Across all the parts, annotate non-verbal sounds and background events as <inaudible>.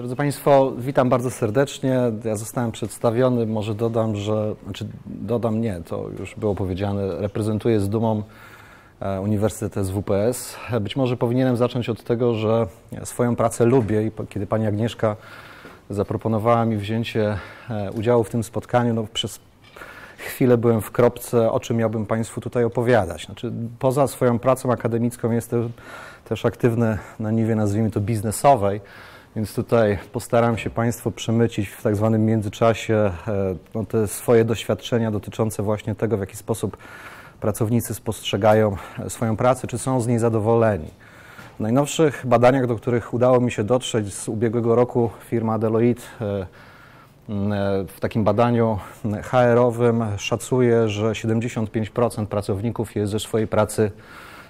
Drodzy Państwo, witam bardzo serdecznie. Ja zostałem przedstawiony, może dodam, że, znaczy dodam nie, to już było powiedziane, reprezentuję z dumą e, Uniwersytet SWPS. Być może powinienem zacząć od tego, że swoją pracę lubię i kiedy Pani Agnieszka zaproponowała mi wzięcie e, udziału w tym spotkaniu, no przez chwilę byłem w kropce, o czym miałbym Państwu tutaj opowiadać. Znaczy, poza swoją pracą akademicką jestem też aktywny na niwie, nazwijmy to, biznesowej, więc tutaj postaram się Państwu przemycić w tak zwanym międzyczasie e, no, te swoje doświadczenia dotyczące właśnie tego, w jaki sposób pracownicy spostrzegają e, swoją pracę, czy są z niej zadowoleni. W najnowszych badaniach, do których udało mi się dotrzeć z ubiegłego roku, firma Deloitte e, w takim badaniu HR-owym szacuje, że 75% pracowników jest ze swojej pracy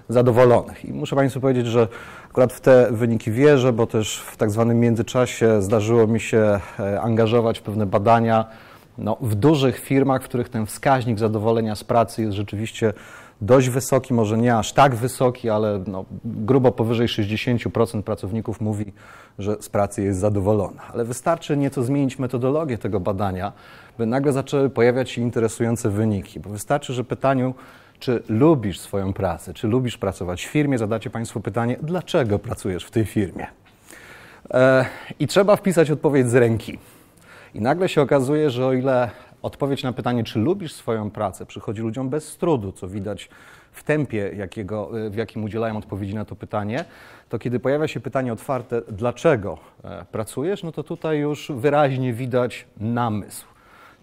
zadowolonych. I muszę Państwu powiedzieć, że Akurat w te wyniki wierzę, bo też w tak zwanym międzyczasie zdarzyło mi się e, angażować w pewne badania no, w dużych firmach, w których ten wskaźnik zadowolenia z pracy jest rzeczywiście dość wysoki, może nie aż tak wysoki, ale no, grubo powyżej 60% pracowników mówi, że z pracy jest zadowolona. Ale wystarczy nieco zmienić metodologię tego badania, by nagle zaczęły pojawiać się interesujące wyniki, bo wystarczy, że pytaniu czy lubisz swoją pracę, czy lubisz pracować w firmie, zadacie Państwo pytanie, dlaczego pracujesz w tej firmie? E, I trzeba wpisać odpowiedź z ręki. I nagle się okazuje, że o ile odpowiedź na pytanie, czy lubisz swoją pracę, przychodzi ludziom bez trudu, co widać w tempie, jakiego, w jakim udzielają odpowiedzi na to pytanie, to kiedy pojawia się pytanie otwarte, dlaczego e, pracujesz, no to tutaj już wyraźnie widać namysł.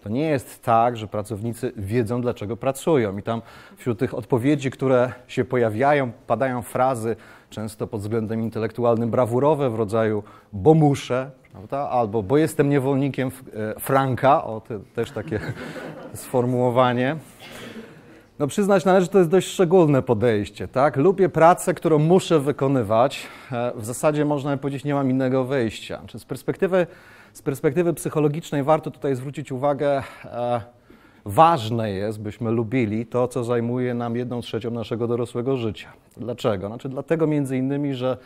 To nie jest tak, że pracownicy wiedzą, dlaczego pracują. I tam wśród tych odpowiedzi, które się pojawiają, padają frazy, często pod względem intelektualnym brawurowe, w rodzaju bo muszę, prawda? albo bo jestem niewolnikiem e, Franka, o te, też takie <laughs> sformułowanie. No przyznać należy, że to jest dość szczególne podejście, tak? Lubię pracę, którą muszę wykonywać. E, w zasadzie można powiedzieć, nie mam innego wyjścia. z perspektywy z perspektywy psychologicznej warto tutaj zwrócić uwagę, e, ważne jest, byśmy lubili to, co zajmuje nam jedną trzecią naszego dorosłego życia. Dlaczego? Znaczy dlatego między innymi, że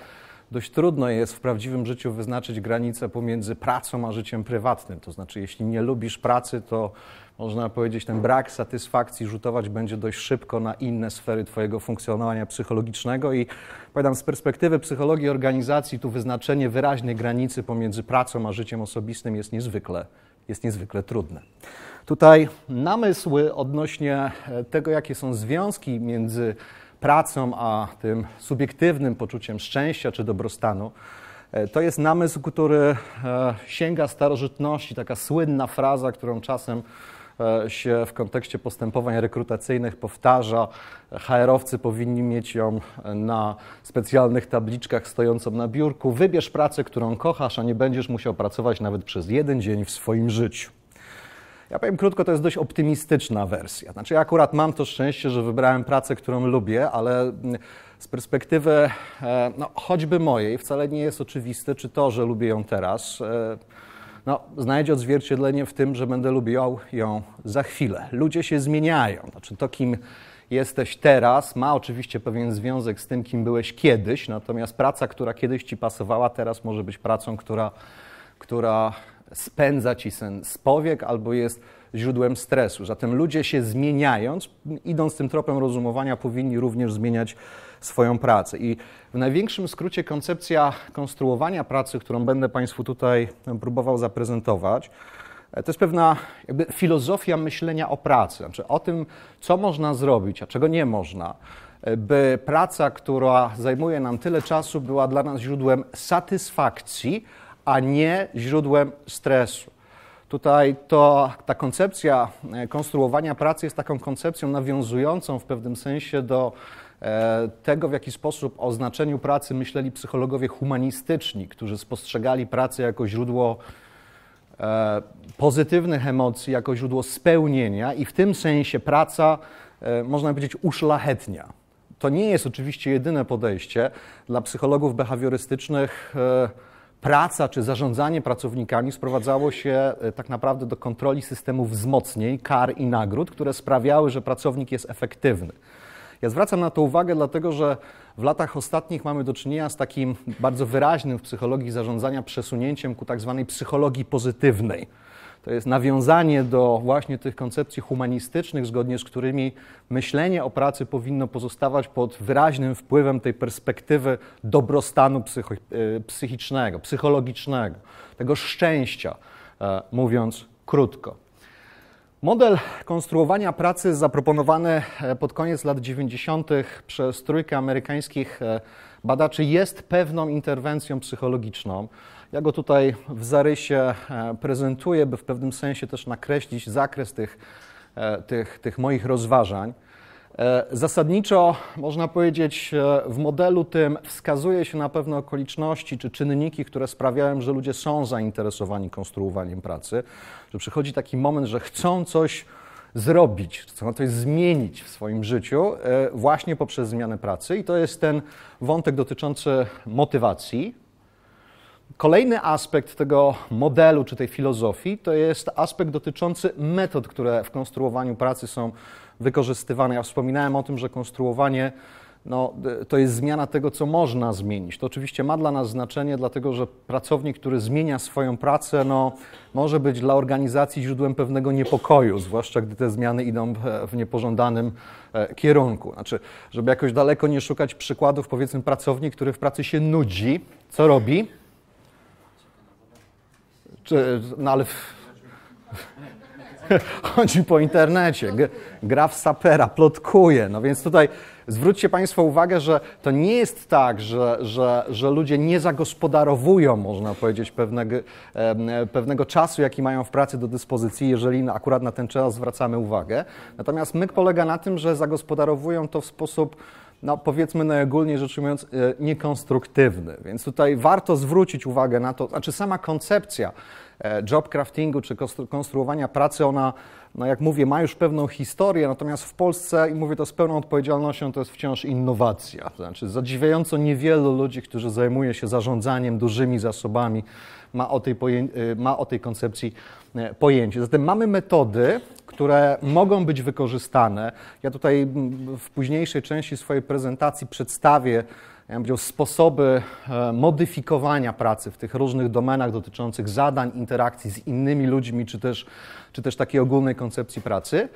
dość trudno jest w prawdziwym życiu wyznaczyć granicę pomiędzy pracą a życiem prywatnym. To znaczy, jeśli nie lubisz pracy, to można powiedzieć, ten brak satysfakcji rzutować będzie dość szybko na inne sfery Twojego funkcjonowania psychologicznego. I powiadam, z perspektywy psychologii organizacji, tu wyznaczenie wyraźnej granicy pomiędzy pracą a życiem osobistym jest niezwykle, jest niezwykle trudne. Tutaj namysły odnośnie e, tego, jakie są związki między pracą a tym subiektywnym poczuciem szczęścia czy dobrostanu. E, to jest namysł, który e, sięga starożytności, taka słynna fraza, którą czasem E, się w kontekście postępowań rekrutacyjnych powtarza. HR-owcy powinni mieć ją na specjalnych tabliczkach stojącą na biurku. Wybierz pracę, którą kochasz, a nie będziesz musiał pracować nawet przez jeden dzień w swoim życiu. Ja powiem krótko, to jest dość optymistyczna wersja. Znaczy, ja akurat mam to szczęście, że wybrałem pracę, którą lubię, ale mm, z perspektywy e, no, choćby mojej wcale nie jest oczywiste, czy to, że lubię ją teraz, e, no, znajdzie odzwierciedlenie w tym, że będę lubił ją za chwilę. Ludzie się zmieniają. Znaczy to, kim jesteś teraz, ma oczywiście pewien związek z tym, kim byłeś kiedyś, natomiast praca, która kiedyś ci pasowała, teraz może być pracą, która, która spędza ci sen z powiek albo jest źródłem stresu. Zatem ludzie się zmieniając, idąc tym tropem rozumowania, powinni również zmieniać swoją pracę. I w największym skrócie koncepcja konstruowania pracy, którą będę Państwu tutaj próbował zaprezentować, to jest pewna filozofia myślenia o pracy, znaczy o tym, co można zrobić, a czego nie można, by praca, która zajmuje nam tyle czasu, była dla nas źródłem satysfakcji, a nie źródłem stresu. Tutaj to, ta koncepcja e, konstruowania pracy jest taką koncepcją nawiązującą w pewnym sensie do E, tego, w jaki sposób o znaczeniu pracy myśleli psychologowie humanistyczni, którzy spostrzegali pracę jako źródło e, pozytywnych emocji, jako źródło spełnienia, i w tym sensie praca, e, można powiedzieć, uszlachetnia. To nie jest oczywiście jedyne podejście. Dla psychologów behawiorystycznych praca czy zarządzanie pracownikami sprowadzało się tak naprawdę do kontroli systemów wzmocnień, kar i nagród, które sprawiały, że pracownik jest efektywny. Ja zwracam na to uwagę, dlatego że w latach ostatnich mamy do czynienia z takim bardzo wyraźnym w psychologii zarządzania przesunięciem ku tak zwanej psychologii pozytywnej. To jest nawiązanie do właśnie tych koncepcji humanistycznych, zgodnie z którymi myślenie o pracy powinno pozostawać pod wyraźnym wpływem tej perspektywy dobrostanu e, psychicznego, psychologicznego, tego szczęścia, e, mówiąc krótko. Model konstruowania pracy zaproponowany e, pod koniec lat 90. przez trójkę amerykańskich e, badaczy jest pewną interwencją psychologiczną. Ja go tutaj w zarysie e, prezentuję, by w pewnym sensie też nakreślić zakres tych, tych, tych moich rozważań. E, zasadniczo można powiedzieć, e, w modelu tym wskazuje się na pewne okoliczności czy czynniki, które sprawiają, że ludzie są zainteresowani konstruowaniem pracy, że przychodzi taki moment, że chcą coś zrobić, chcą coś zmienić w swoim życiu e, właśnie poprzez zmianę pracy i to jest ten wątek dotyczący motywacji. Kolejny aspekt tego modelu czy tej filozofii to jest aspekt dotyczący metod, które w konstruowaniu pracy są wykorzystywane. Ja wspominałem o tym, że konstruowanie no, to jest zmiana tego, co można zmienić. To oczywiście ma dla nas znaczenie, dlatego że pracownik, który zmienia swoją pracę, no, może być dla organizacji źródłem pewnego niepokoju, zwłaszcza gdy te zmiany idą w niepożądanym e, kierunku. Znaczy, żeby jakoś daleko nie szukać przykładów, powiedzmy, pracownik, który w pracy się nudzi, co robi? Czy, no ale. W... <laughs> chodzi po internecie, gra w sapera, plotkuje. No więc tutaj zwróćcie Państwo uwagę, że to nie jest tak, że, że, że ludzie nie zagospodarowują, można powiedzieć, pewnego, pewnego czasu, jaki mają w pracy do dyspozycji, jeżeli akurat na ten czas zwracamy uwagę. Natomiast myk polega na tym, że zagospodarowują to w sposób no powiedzmy najogólniej rzecz ujmując, e, niekonstruktywny. Więc tutaj warto zwrócić uwagę na to, znaczy sama koncepcja E, job craftingu czy konstruowania pracy, ona, no jak mówię, ma już pewną historię, natomiast w Polsce, i mówię to z pełną odpowiedzialnością, to jest wciąż innowacja. To znaczy zadziwiająco niewielu ludzi, którzy zajmuje się zarządzaniem dużymi zasobami, ma o tej, e, ma o tej koncepcji e, pojęcie. Zatem mamy metody, które mogą być wykorzystane. Ja tutaj mm, w późniejszej części swojej prezentacji przedstawię ja bym sposoby e, modyfikowania pracy w tych różnych domenach dotyczących zadań, interakcji z innymi ludźmi, czy też, czy też takiej ogólnej koncepcji pracy.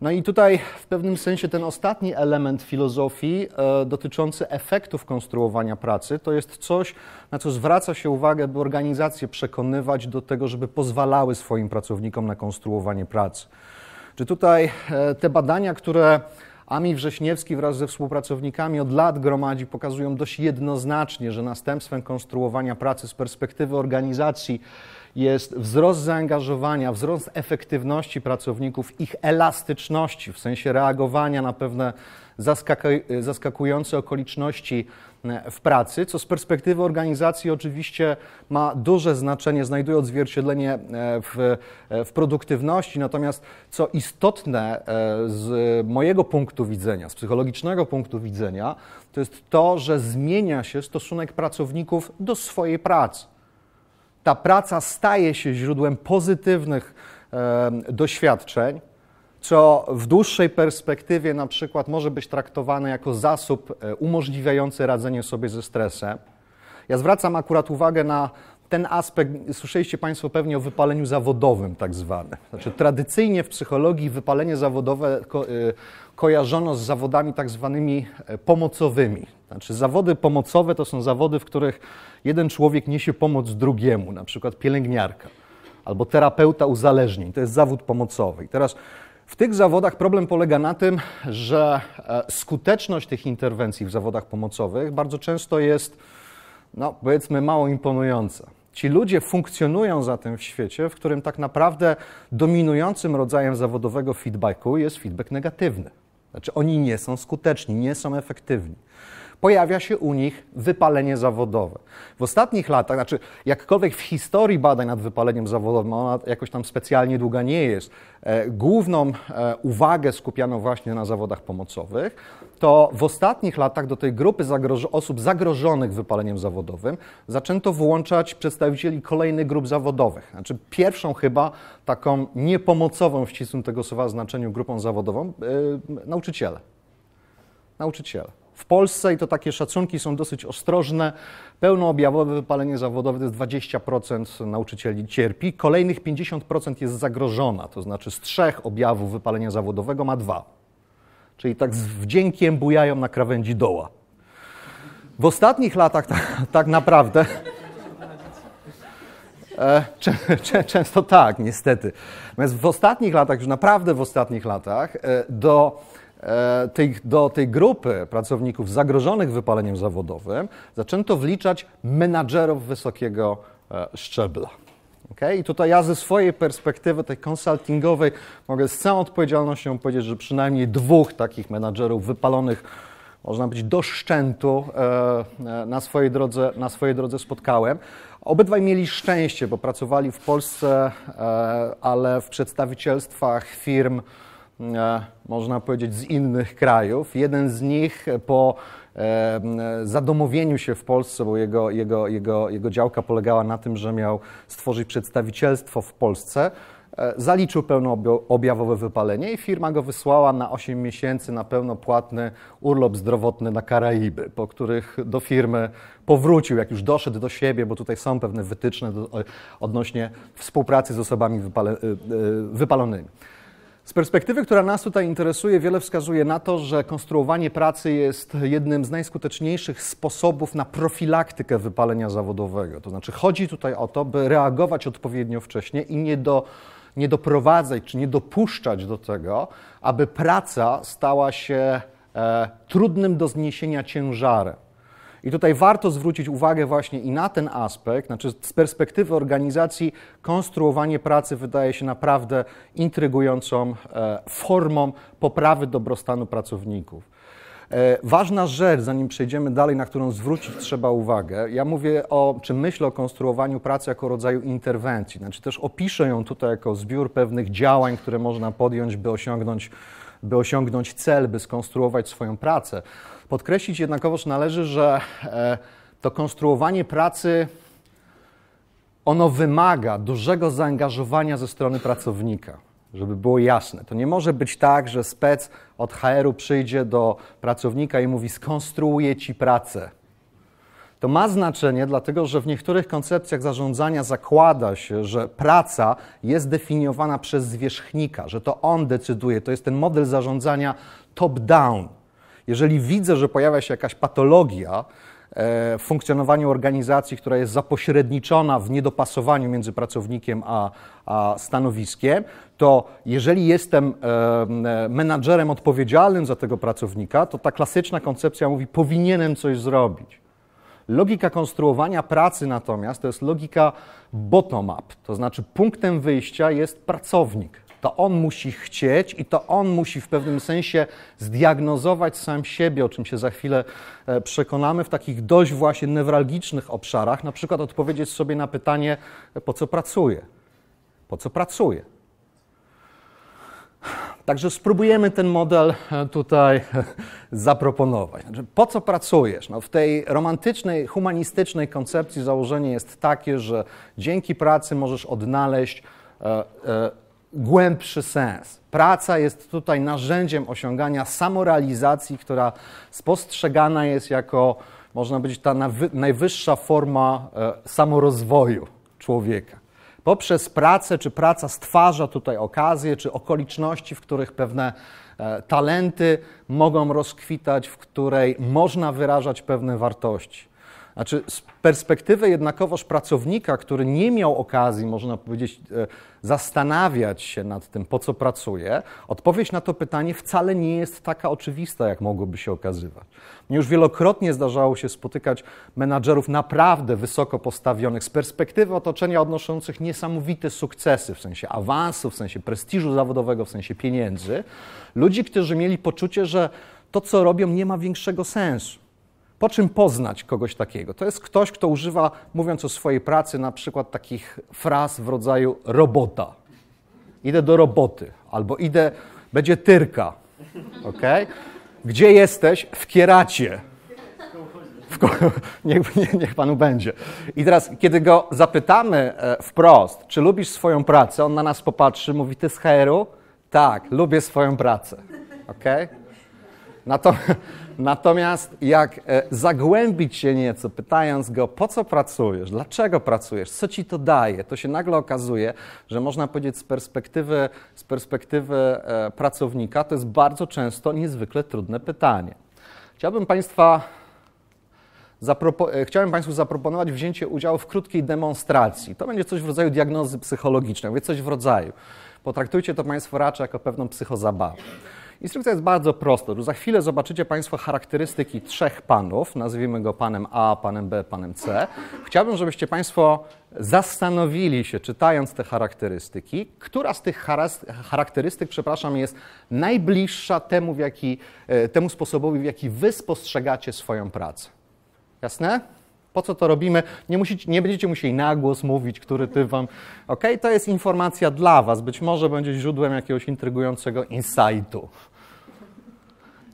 No i tutaj w pewnym sensie ten ostatni element filozofii e, dotyczący efektów konstruowania pracy to jest coś, na co zwraca się uwagę, by organizacje przekonywać do tego, żeby pozwalały swoim pracownikom na konstruowanie pracy. Czy tutaj e, te badania, które Ami Wrześniewski wraz ze współpracownikami od lat gromadzi, pokazują dość jednoznacznie, że następstwem konstruowania pracy z perspektywy organizacji jest wzrost zaangażowania, wzrost efektywności pracowników, ich elastyczności w sensie reagowania na pewne zaskakujące okoliczności, w pracy, co z perspektywy organizacji oczywiście ma duże znaczenie, znajduje odzwierciedlenie e, w, e, w produktywności. Natomiast co istotne e, z mojego punktu widzenia, z psychologicznego punktu widzenia, to jest to, że zmienia się stosunek pracowników do swojej pracy. Ta praca staje się źródłem pozytywnych doświadczeń, co w dłuższej perspektywie na przykład może być traktowane jako zasób e, umożliwiający radzenie sobie ze stresem. Ja zwracam akurat uwagę na ten aspekt, słyszeliście Państwo pewnie o wypaleniu zawodowym, tak zwanym. Znaczy, tradycyjnie w psychologii wypalenie zawodowe ko e, kojarzono z zawodami tak zwanymi e, pomocowymi. Znaczy, zawody pomocowe to są zawody, w których jeden człowiek niesie pomoc drugiemu, na przykład pielęgniarka albo terapeuta uzależnień. To jest zawód pomocowy. I teraz w tych zawodach problem polega na tym, że e, skuteczność tych interwencji w zawodach pomocowych bardzo często jest, no powiedzmy, mało imponująca. Ci ludzie funkcjonują zatem w świecie, w którym tak naprawdę dominującym rodzajem zawodowego feedbacku jest feedback negatywny. Znaczy, oni nie są skuteczni, nie są efektywni pojawia się u nich wypalenie zawodowe. W ostatnich latach, znaczy jakkolwiek w historii badań nad wypaleniem zawodowym, ona jakoś tam specjalnie długa nie jest, e, główną e, uwagę skupiano właśnie na zawodach pomocowych, to w ostatnich latach do tej grupy zagroż osób zagrożonych wypaleniem zawodowym zaczęto włączać przedstawicieli kolejnych grup zawodowych. Znaczy pierwszą chyba taką niepomocową w ścisłym tego słowa znaczeniu grupą zawodową yy, nauczyciele. Nauczyciele. W Polsce, i to takie szacunki są dosyć ostrożne, pełnoobjawowe wypalenie zawodowe to jest 20% nauczycieli cierpi, kolejnych 50% jest zagrożona, to znaczy z trzech objawów wypalenia zawodowego ma dwa. Czyli tak z wdziękiem bujają na krawędzi doła. W ostatnich latach tak, tak naprawdę. E, często tak, niestety. Natomiast w ostatnich latach, już naprawdę w ostatnich latach, e, do E, tej, do tej grupy pracowników zagrożonych wypaleniem zawodowym zaczęto wliczać menadżerów wysokiego e, szczebla. Okay? I tutaj ja ze swojej perspektywy, tej konsultingowej, mogę z całą odpowiedzialnością powiedzieć, że przynajmniej dwóch takich menadżerów wypalonych, można być do szczętu, e, na swojej drodze, na swojej drodze spotkałem. Obydwaj mieli szczęście, bo pracowali w Polsce, ale w przedstawicielstwach firm, E, można powiedzieć, z innych krajów. Jeden z nich po e, zadomowieniu się w Polsce, bo jego, jego, jego, jego działka polegała na tym, że miał stworzyć przedstawicielstwo w Polsce, e, zaliczył pełnoobjawowe wypalenie i firma go wysłała na 8 miesięcy na pełnopłatny urlop zdrowotny na Karaiby, po których do firmy powrócił, jak już doszedł do siebie, bo tutaj są pewne wytyczne odnośnie współpracy z osobami wypalonymi. Z perspektywy, która nas tutaj interesuje, wiele wskazuje na to, że konstruowanie pracy jest jednym z najskuteczniejszych sposobów na profilaktykę wypalenia zawodowego. To znaczy, chodzi tutaj o to, by reagować odpowiednio wcześnie i nie do nie doprowadzać czy nie dopuszczać do tego, aby praca stała się e, trudnym do zniesienia ciężarem. I tutaj warto zwrócić uwagę właśnie i na ten aspekt, znaczy z perspektywy organizacji konstruowanie pracy wydaje się naprawdę intrygującą e, formą poprawy dobrostanu pracowników. E, ważna rzecz, zanim przejdziemy dalej, na którą zwrócić trzeba uwagę, ja mówię o, czy myślę o konstruowaniu pracy jako rodzaju interwencji, znaczy też opiszę ją tutaj jako zbiór pewnych działań, które można podjąć, by osiągnąć by osiągnąć cel, by skonstruować swoją pracę. Podkreślić jednakowoż należy, że e, to konstruowanie pracy ono wymaga dużego zaangażowania ze strony pracownika żeby było jasne. To nie może być tak, że spec od HR-u przyjdzie do pracownika i mówi: skonstruuję ci pracę. To ma znaczenie, dlatego że w niektórych koncepcjach zarządzania zakłada się, że praca jest definiowana przez zwierzchnika, że to on decyduje. To jest ten model zarządzania top-down. Jeżeli widzę, że pojawia się jakaś patologia, e, w funkcjonowaniu organizacji, która jest zapośredniczona w niedopasowaniu między pracownikiem a, a stanowiskiem, to jeżeli jestem e, menadżerem odpowiedzialnym za tego pracownika, to ta klasyczna koncepcja mówi, powinienem coś zrobić. Logika konstruowania pracy natomiast to jest logika bottom-up, to znaczy punktem wyjścia jest pracownik. To on musi chcieć i to on musi w pewnym sensie zdiagnozować sam siebie, o czym się za chwilę e, przekonamy, w takich dość właśnie newralgicznych obszarach, na przykład odpowiedzieć sobie na pytanie, po co pracuję? Po co pracuję? Także spróbujemy ten model e, tutaj e, zaproponować. Znaczy, po co pracujesz? No, w tej romantycznej, humanistycznej koncepcji założenie jest takie, że dzięki pracy możesz odnaleźć e, e, głębszy sens. Praca jest tutaj narzędziem osiągania samorealizacji, która spostrzegana jest jako, można powiedzieć, ta najwyższa forma e, samorozwoju człowieka. Poprzez pracę, czy praca stwarza tutaj okazje, czy okoliczności, w których pewne e, talenty mogą rozkwitać, w której można wyrażać pewne wartości. Znaczy, perspektywę jednakowoż pracownika, który nie miał okazji, można powiedzieć, e, zastanawiać się nad tym, po co pracuje, odpowiedź na to pytanie wcale nie jest taka oczywista, jak mogłoby się okazywać. Mnie już wielokrotnie zdarzało się spotykać menadżerów naprawdę wysoko postawionych z perspektywy otoczenia odnoszących niesamowite sukcesy w sensie awansu, w sensie prestiżu zawodowego, w sensie pieniędzy. Ludzi, którzy mieli poczucie, że to, co robią, nie ma większego sensu po czym poznać kogoś takiego? To jest ktoś, kto używa, mówiąc o swojej pracy, na przykład takich fraz w rodzaju robota. Idę do roboty, albo idę, będzie tyrka. Okay? Gdzie jesteś? W kieracie. W ko- <laughs> niech, nie, niech panu będzie. I teraz, kiedy go zapytamy e, wprost, czy lubisz swoją pracę, on na nas popatrzy, mówi, ty z HR-u? Tak, lubię swoją pracę. Okay? Natomiast, Natomiast jak e, zagłębić się nieco, pytając go, po co pracujesz, dlaczego pracujesz, co ci to daje, to się nagle okazuje, że można powiedzieć z perspektywy, z perspektywy e, pracownika, to jest bardzo często niezwykle trudne pytanie. Chciałbym Państwa e, chciałem Państwu zaproponować wzięcie udziału w krótkiej demonstracji. To będzie coś w rodzaju diagnozy psychologicznej, Więc coś w rodzaju. Potraktujcie to Państwo raczej jako pewną psychozabawę. Instrukcja jest bardzo prosta. za chwilę zobaczycie Państwo charakterystyki trzech panów. Nazwijmy go panem A, panem B, panem C. Chciałbym, żebyście Państwo zastanowili się, czytając te charakterystyki, która z tych charakterystyk, przepraszam, jest najbliższa temu, w jaki, e, temu sposobowi, w jaki Wy spostrzegacie swoją pracę. Jasne? po co to robimy. Nie, musicie, nie będziecie musieli na głos mówić, który ty wam... ok? To jest informacja dla was. Być może będzie źródłem jakiegoś intrygującego insightu.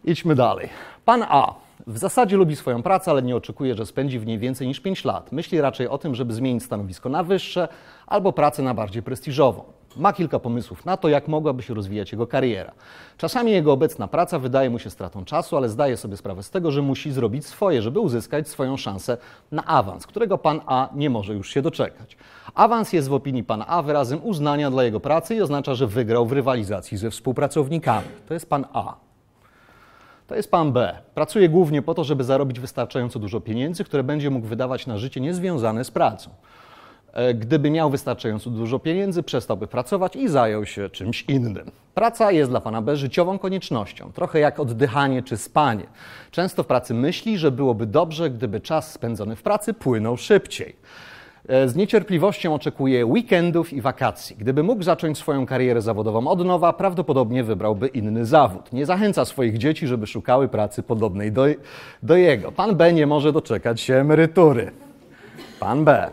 Idźmy dalej. Pan A. W zasadzie lubi swoją pracę, ale nie oczekuje, że spędzi w niej więcej niż 5 lat. Myśli raczej o tym, żeby zmienić stanowisko na wyższe albo pracę na bardziej prestiżową. Ma kilka pomysłów na to, jak mogłaby się rozwijać jego kariera. Czasami jego obecna praca wydaje mu się stratą czasu, ale zdaje sobie sprawę z tego, że musi zrobić swoje, żeby uzyskać swoją szansę na awans, którego pan A nie może już się doczekać. Awans jest w opinii pana A wyrazem uznania dla jego pracy i oznacza, że wygrał w rywalizacji ze współpracownikami. To jest pan A. To jest pan B. Pracuje głównie po to, żeby zarobić wystarczająco dużo pieniędzy, które będzie mógł wydawać na życie niezwiązane z pracą. E, gdyby miał wystarczająco dużo pieniędzy, przestałby pracować i zajął się czymś innym. Praca jest dla pana B życiową koniecznością, trochę jak oddychanie czy spanie. Często w pracy myśli, że byłoby dobrze, gdyby czas spędzony w pracy płynął szybciej. E, z niecierpliwością oczekuje weekendów i wakacji. Gdyby mógł zacząć swoją karierę zawodową od nowa, prawdopodobnie wybrałby inny zawód. Nie zachęca swoich dzieci, żeby szukały pracy podobnej do, do jego. Pan B nie może doczekać się emerytury. Pan B.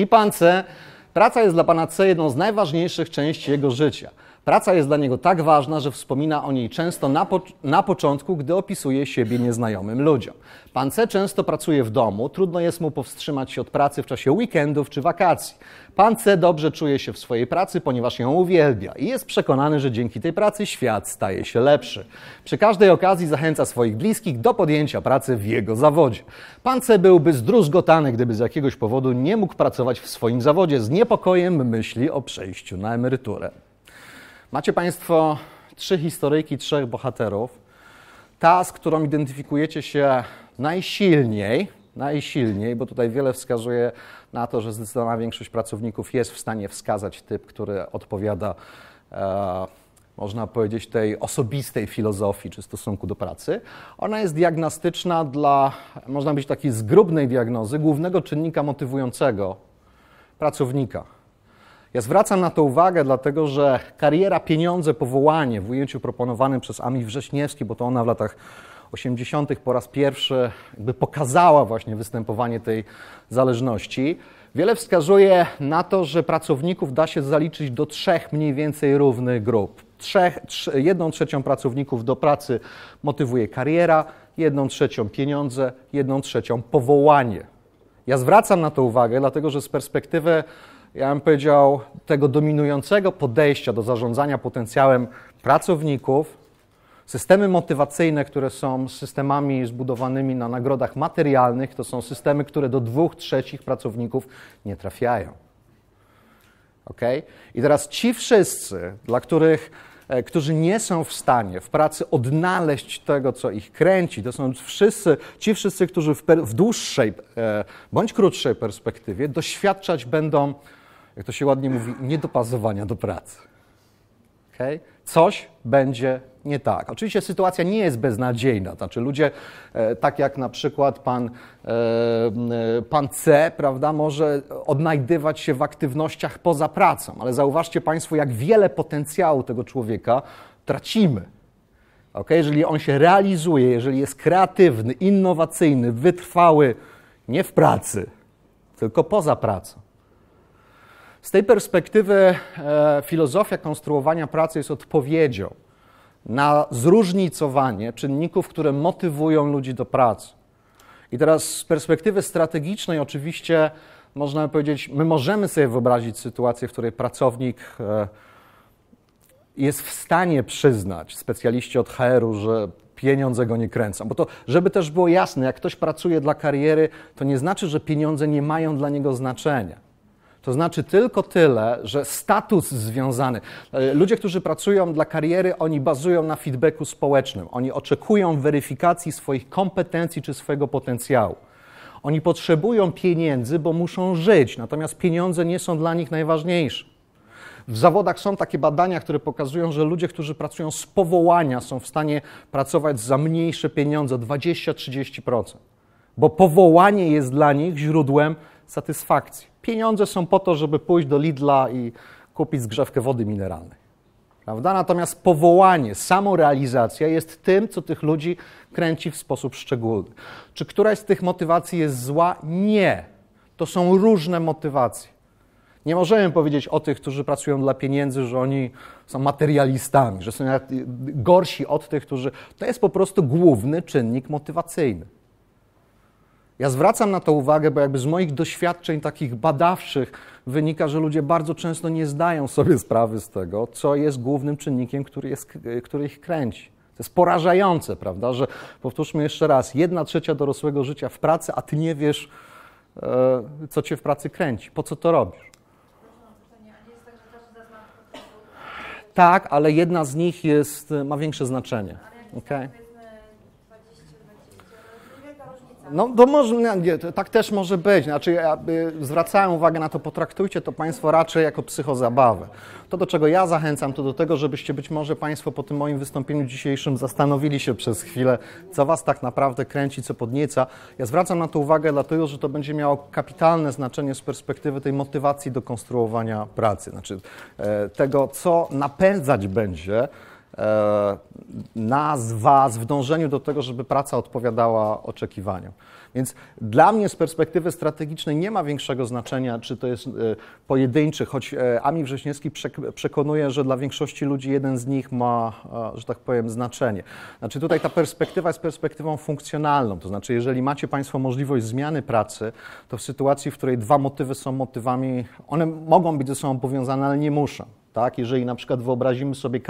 I pan C. Praca jest dla pana C jedną z najważniejszych części jego życia. Praca jest dla niego tak ważna, że wspomina o niej często na, po na początku, gdy opisuje siebie nieznajomym ludziom. Pan C często pracuje w domu, trudno jest mu powstrzymać się od pracy w czasie weekendów czy wakacji. Pan C dobrze czuje się w swojej pracy, ponieważ ją uwielbia i jest przekonany, że dzięki tej pracy świat staje się lepszy. Przy każdej okazji zachęca swoich bliskich do podjęcia pracy w jego zawodzie. Pan C byłby zdruzgotany, gdyby z jakiegoś powodu nie mógł pracować w swoim zawodzie. Z niepokojem myśli o przejściu na emeryturę. Macie Państwo trzy historyjki trzech bohaterów. Ta, z którą identyfikujecie się najsilniej, najsilniej, bo tutaj wiele wskazuje na to, że zdecydowana większość pracowników jest w stanie wskazać typ, który odpowiada, e, można powiedzieć, tej osobistej filozofii czy stosunku do pracy. Ona jest diagnostyczna dla, można być takiej zgrubnej diagnozy, głównego czynnika motywującego pracownika ja zwracam na to uwagę, dlatego że kariera, pieniądze, powołanie w ujęciu proponowanym przez Ami Wrześniewski, bo to ona w latach 80. po raz pierwszy jakby pokazała właśnie występowanie tej zależności. Wiele wskazuje na to, że pracowników da się zaliczyć do trzech mniej więcej równych grup. Trzech, jedną trzecią pracowników do pracy motywuje kariera, jedną trzecią pieniądze, jedną trzecią powołanie. Ja zwracam na to uwagę, dlatego że z perspektywy ja bym powiedział, tego dominującego podejścia do zarządzania potencjałem pracowników, systemy motywacyjne, które są systemami zbudowanymi na nagrodach materialnych, to są systemy, które do dwóch trzecich pracowników nie trafiają. ok? I teraz ci wszyscy, dla których, e, którzy nie są w stanie w pracy odnaleźć tego, co ich kręci, to są wszyscy, ci wszyscy, którzy w, w dłuższej e, bądź krótszej perspektywie doświadczać będą jak to się ładnie mówi, niedopasowania do pracy. Okay? Coś będzie nie tak. Oczywiście sytuacja nie jest beznadziejna. Znaczy ludzie, e, tak jak na przykład pan, e, e, pan C, prawda, może odnajdywać się w aktywnościach poza pracą, ale zauważcie Państwo, jak wiele potencjału tego człowieka tracimy. Okay? Jeżeli on się realizuje, jeżeli jest kreatywny, innowacyjny, wytrwały, nie w pracy, tylko poza pracą z tej perspektywy e, filozofia konstruowania pracy jest odpowiedzią na zróżnicowanie czynników, które motywują ludzi do pracy. I teraz z perspektywy strategicznej, oczywiście, można powiedzieć, my możemy sobie wyobrazić sytuację, w której pracownik e, jest w stanie przyznać specjaliści od HR-u, że pieniądze go nie kręcą. Bo to, żeby też było jasne, jak ktoś pracuje dla kariery, to nie znaczy, że pieniądze nie mają dla niego znaczenia. To znaczy tylko tyle, że status związany. E, ludzie, którzy pracują dla kariery, oni bazują na feedbacku społecznym. Oni oczekują weryfikacji swoich kompetencji czy swojego potencjału. Oni potrzebują pieniędzy, bo muszą żyć, natomiast pieniądze nie są dla nich najważniejsze. W zawodach są takie badania, które pokazują, że ludzie, którzy pracują z powołania, są w stanie pracować za mniejsze pieniądze 20-30%, bo powołanie jest dla nich źródłem satysfakcji. Pieniądze są po to, żeby pójść do Lidla i kupić zgrzewkę wody mineralnej. Prawda? Natomiast powołanie, samorealizacja jest tym, co tych ludzi kręci w sposób szczególny. Czy któraś z tych motywacji jest zła? Nie. To są różne motywacje. Nie możemy powiedzieć o tych, którzy pracują dla pieniędzy, że oni są materialistami, że są gorsi od tych, którzy. To jest po prostu główny czynnik motywacyjny. Ja zwracam na to uwagę, bo jakby z moich doświadczeń takich badawczych wynika, że ludzie bardzo często nie zdają sobie <laughs> sprawy z tego, co jest głównym czynnikiem, który, jest, który ich kręci. To jest porażające, prawda? Że powtórzmy jeszcze raz, jedna trzecia dorosłego życia w pracy, a ty nie wiesz, e, co cię w pracy kręci, po co to robisz. Tak, ale jedna z nich jest, ma większe znaczenie. Okay? No to może, nie, tak też może być. Znaczy, ja, zwracałem uwagę na to, potraktujcie to Państwo raczej jako psychozabawę. To, do czego ja zachęcam, to do tego, żebyście być może Państwo po tym moim wystąpieniu dzisiejszym zastanowili się przez chwilę, co Was tak naprawdę kręci, co podnieca. Ja zwracam na to uwagę, dlatego że to będzie miało kapitalne znaczenie z perspektywy tej motywacji do konstruowania pracy. Znaczy, e, tego, co napędzać będzie E, nas, was w dążeniu do tego, żeby praca odpowiadała oczekiwaniom. Więc dla mnie z perspektywy strategicznej nie ma większego znaczenia, czy to jest e, pojedynczy, choć e, Ami Wrześniewski przekonuje, że dla większości ludzi jeden z nich ma, że tak powiem, znaczenie. Znaczy tutaj ta perspektywa jest perspektywą funkcjonalną, to znaczy jeżeli macie Państwo możliwość zmiany pracy, to w sytuacji, w której dwa motywy są motywami, one mogą być ze sobą powiązane, ale nie muszą. Tak? Jeżeli na przykład wyobrazimy sobie,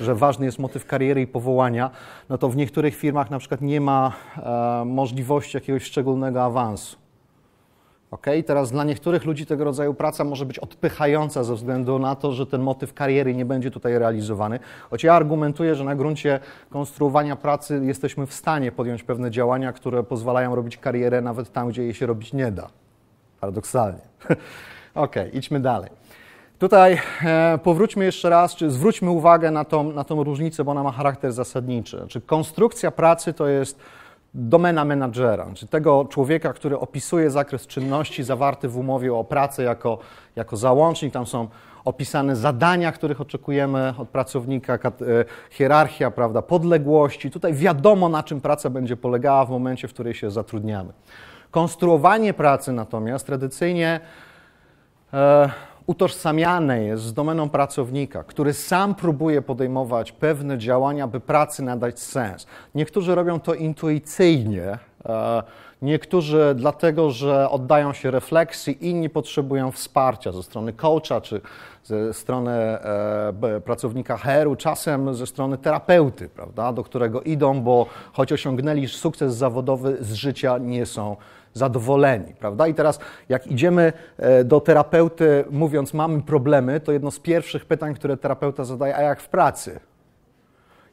że ważny jest motyw kariery i powołania, no to w niektórych firmach na przykład nie ma e, możliwości jakiegoś szczególnego awansu. Ok. Teraz dla niektórych ludzi tego rodzaju praca może być odpychająca ze względu na to, że ten motyw kariery nie będzie tutaj realizowany. Choć ja argumentuję, że na gruncie konstruowania pracy jesteśmy w stanie podjąć pewne działania, które pozwalają robić karierę nawet tam, gdzie jej się robić nie da. Paradoksalnie. <laughs> Ok. idźmy dalej. Tutaj e, powróćmy jeszcze raz, czy zwróćmy uwagę na tą, na tą różnicę, bo ona ma charakter zasadniczy. Czy konstrukcja pracy to jest domena menadżera, czy tego człowieka, który opisuje zakres czynności zawarty w umowie o pracę jako, jako załącznik. Tam są opisane zadania, których oczekujemy od pracownika, e, hierarchia, prawda, podległości. Tutaj wiadomo, na czym praca będzie polegała w momencie, w którym się zatrudniamy. Konstruowanie pracy natomiast tradycyjnie. E, utożsamiane jest z domeną pracownika, który sam próbuje podejmować pewne działania, by pracy nadać sens. Niektórzy robią to intuicyjnie, e, niektórzy dlatego, że oddają się refleksji, inni potrzebują wsparcia ze strony coacha czy ze strony e, pracownika HR-u, czasem ze strony terapeuty, prawda, do którego idą, bo choć osiągnęli sukces zawodowy, z życia nie są zadowoleni, prawda? I teraz, jak idziemy e, do terapeuty, mówiąc, mamy problemy, to jedno z pierwszych pytań, które terapeuta zadaje, a jak w pracy?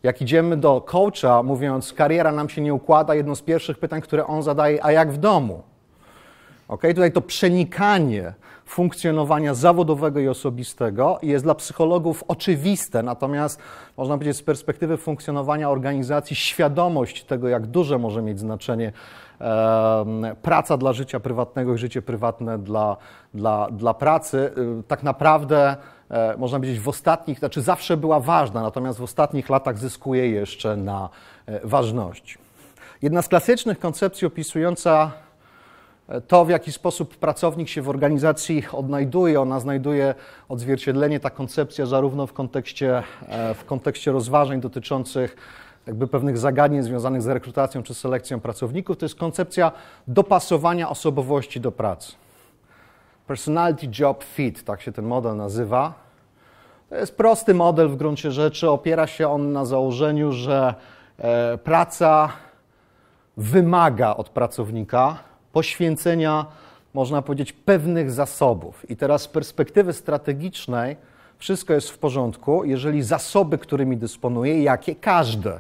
Jak idziemy do coacha, mówiąc, kariera nam się nie układa, jedno z pierwszych pytań, które on zadaje, a jak w domu? Ok, Tutaj to przenikanie funkcjonowania zawodowego i osobistego jest dla psychologów oczywiste, natomiast można powiedzieć z perspektywy funkcjonowania organizacji świadomość tego, jak duże może mieć znaczenie praca dla życia prywatnego i życie prywatne dla, dla, dla pracy, y, tak naprawdę e, można powiedzieć, w ostatnich, znaczy zawsze była ważna, natomiast w ostatnich latach zyskuje jeszcze na e, ważności. Jedna z klasycznych koncepcji opisująca e, to, w jaki sposób pracownik się w organizacji odnajduje, ona znajduje odzwierciedlenie, ta koncepcja, zarówno w kontekście, w kontekście rozważań dotyczących jakby pewnych zagadnień związanych z rekrutacją czy selekcją pracowników, to jest koncepcja dopasowania osobowości do pracy. Personality Job Fit, tak się ten model nazywa. To jest prosty model w gruncie rzeczy, opiera się on na założeniu, że e, praca wymaga od pracownika poświęcenia, można powiedzieć, pewnych zasobów. I teraz z perspektywy strategicznej wszystko jest w porządku, jeżeli zasoby, którymi dysponuje, jakie każde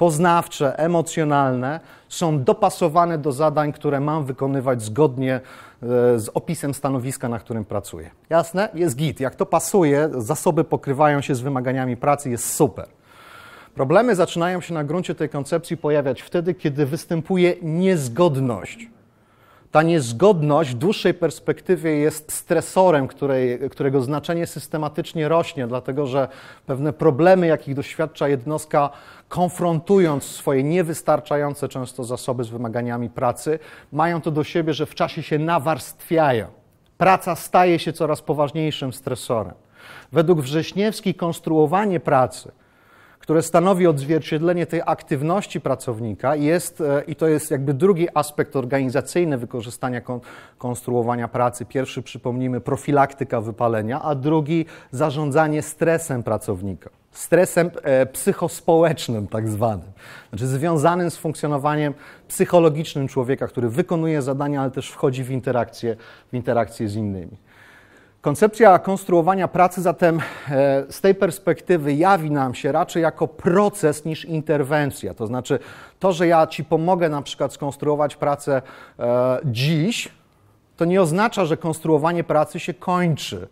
poznawcze, emocjonalne są dopasowane do zadań, które mam wykonywać zgodnie e, z opisem stanowiska, na którym pracuję. Jasne? Jest git. Jak to pasuje, zasoby pokrywają się z wymaganiami pracy, jest super. Problemy zaczynają się na gruncie tej koncepcji pojawiać wtedy, kiedy występuje niezgodność. Ta niezgodność w dłuższej perspektywie jest stresorem, której, którego znaczenie systematycznie rośnie, dlatego że pewne problemy, jakich doświadcza jednostka, konfrontując swoje niewystarczające często zasoby z wymaganiami pracy, mają to do siebie, że w czasie się nawarstwiają. Praca staje się coraz poważniejszym stresorem. Według Wrześniewski konstruowanie pracy które stanowi odzwierciedlenie tej aktywności pracownika, jest, e, i to jest jakby drugi aspekt organizacyjny wykorzystania kon, konstruowania pracy. Pierwszy, przypomnijmy, profilaktyka wypalenia, a drugi zarządzanie stresem pracownika. Stresem e, psychospołecznym, tak zwanym, znaczy związanym z funkcjonowaniem psychologicznym człowieka, który wykonuje zadania, ale też wchodzi w interakcję, w interakcję z innymi. Koncepcja konstruowania pracy zatem e, z tej perspektywy jawi nam się raczej jako proces niż interwencja. To znaczy, to, że ja Ci pomogę na przykład skonstruować pracę e, dziś, to nie oznacza, że konstruowanie pracy się kończy.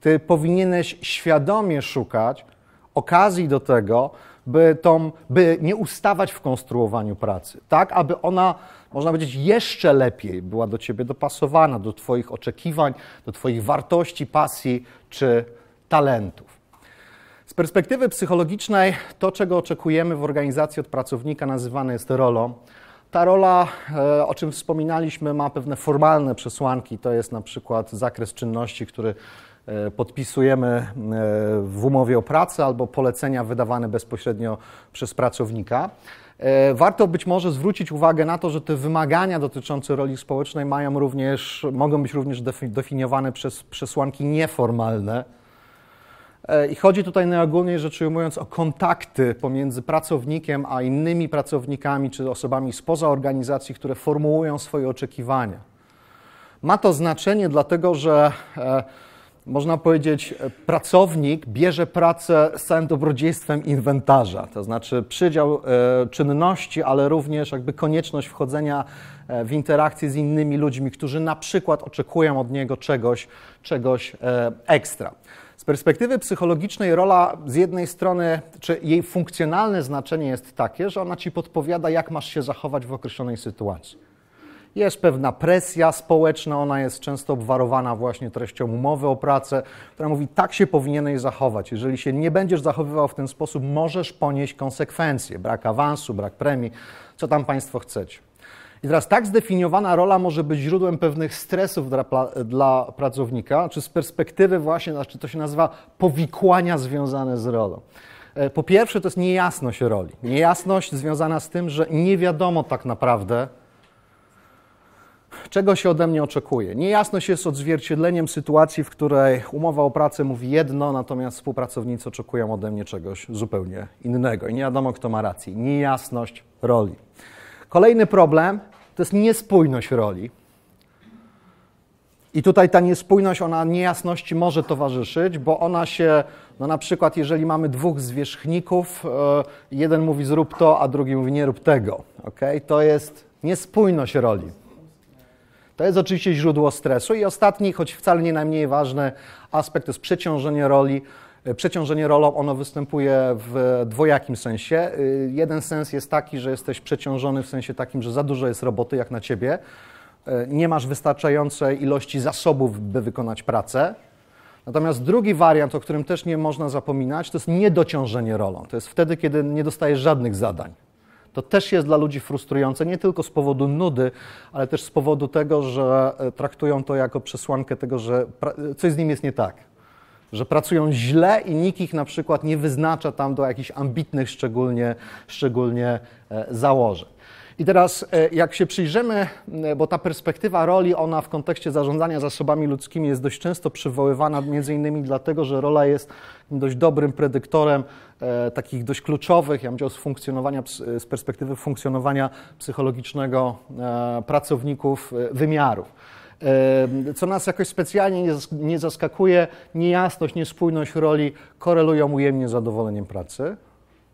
Ty powinieneś świadomie szukać okazji do tego, by, tą, by nie ustawać w konstruowaniu pracy, tak aby ona można powiedzieć, jeszcze lepiej była do ciebie dopasowana, do Twoich oczekiwań, do Twoich wartości, pasji czy talentów. Z perspektywy psychologicznej, to czego oczekujemy w organizacji od pracownika, nazywane jest rolą. Ta rola, e, o czym wspominaliśmy, ma pewne formalne przesłanki. To jest na przykład zakres czynności, który e, podpisujemy e, w umowie o pracę albo polecenia wydawane bezpośrednio przez pracownika. E, warto być może zwrócić uwagę na to, że te wymagania dotyczące roli społecznej mają również, mogą być również definiowane przez przesłanki nieformalne. E, I chodzi tutaj najogólniej rzecz ujmując o kontakty pomiędzy pracownikiem a innymi pracownikami czy osobami spoza organizacji, które formułują swoje oczekiwania. Ma to znaczenie, dlatego że e, można powiedzieć, e, pracownik bierze pracę z całym dobrodziejstwem inwentarza, to znaczy przydział e, czynności, ale również jakby konieczność wchodzenia e, w interakcję z innymi ludźmi, którzy na przykład oczekują od niego czegoś, czegoś ekstra. Z perspektywy psychologicznej rola z jednej strony, czy jej funkcjonalne znaczenie jest takie, że ona ci podpowiada, jak masz się zachować w określonej sytuacji. Jest pewna presja społeczna, ona jest często obwarowana właśnie treścią umowy o pracę, która mówi, tak się powinieneś zachować. Jeżeli się nie będziesz zachowywał w ten sposób, możesz ponieść konsekwencje. Brak awansu, brak premii, co tam Państwo chcecie. I teraz tak zdefiniowana rola może być źródłem pewnych stresów dla, dla pracownika, czy z perspektywy właśnie, znaczy to się nazywa powikłania związane z rolą. E, po pierwsze, to jest niejasność roli. Niejasność związana z tym, że nie wiadomo tak naprawdę, Czego się ode mnie oczekuje? Niejasność jest odzwierciedleniem sytuacji, w której umowa o pracę mówi jedno, natomiast współpracownicy oczekują ode mnie czegoś zupełnie innego i nie wiadomo, kto ma rację. Niejasność roli. Kolejny problem to jest niespójność roli. I tutaj ta niespójność, ona niejasności może towarzyszyć, bo ona się, no na przykład, jeżeli mamy dwóch zwierzchników, e, jeden mówi zrób to, a drugi mówi nie rób tego. Okay? To jest niespójność roli. To jest oczywiście źródło stresu. I ostatni, choć wcale nie najmniej ważny aspekt, to jest przeciążenie roli. E, przeciążenie rolą ono występuje w dwojakim sensie. E, jeden sens jest taki, że jesteś przeciążony w sensie takim, że za dużo jest roboty jak na ciebie. E, nie masz wystarczającej ilości zasobów, by wykonać pracę. Natomiast drugi wariant, o którym też nie można zapominać, to jest niedociążenie rolą. To jest wtedy, kiedy nie dostajesz żadnych zadań. To też jest dla ludzi frustrujące, nie tylko z powodu nudy, ale też z powodu tego, że e, traktują to jako przesłankę tego, że e, coś z nim jest nie tak. Że pracują źle i nikt ich na przykład nie wyznacza tam do jakichś ambitnych szczególnie, szczególnie e, założeń. I teraz, e, jak się przyjrzymy, bo ta perspektywa roli, ona w kontekście zarządzania zasobami ludzkimi jest dość często przywoływana, między innymi dlatego, że rola jest dość dobrym predyktorem e, takich dość kluczowych, ja bym powiedział, z, funkcjonowania, e, z perspektywy funkcjonowania psychologicznego pracowników wymiarów co nas jakoś specjalnie nie zaskakuje, niejasność, niespójność roli korelują ujemnie z zadowoleniem pracy,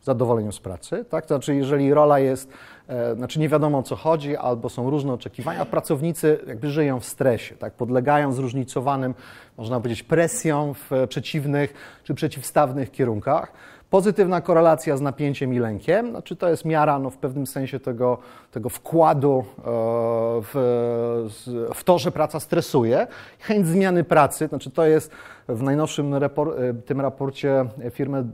zadowoleniem z pracy. Tak? To znaczy, jeżeli rola jest E, znaczy nie wiadomo o co chodzi, albo są różne oczekiwania. Pracownicy jakby żyją w stresie, tak? podlegają zróżnicowanym, można powiedzieć, presjom w przeciwnych czy przeciwstawnych kierunkach. Pozytywna korelacja z napięciem i lękiem, znaczy to jest miara no, w pewnym sensie tego, tego wkładu e, w, w to, że praca stresuje. Chęć zmiany pracy, znaczy to jest w najnowszym e, tym raporcie firmy,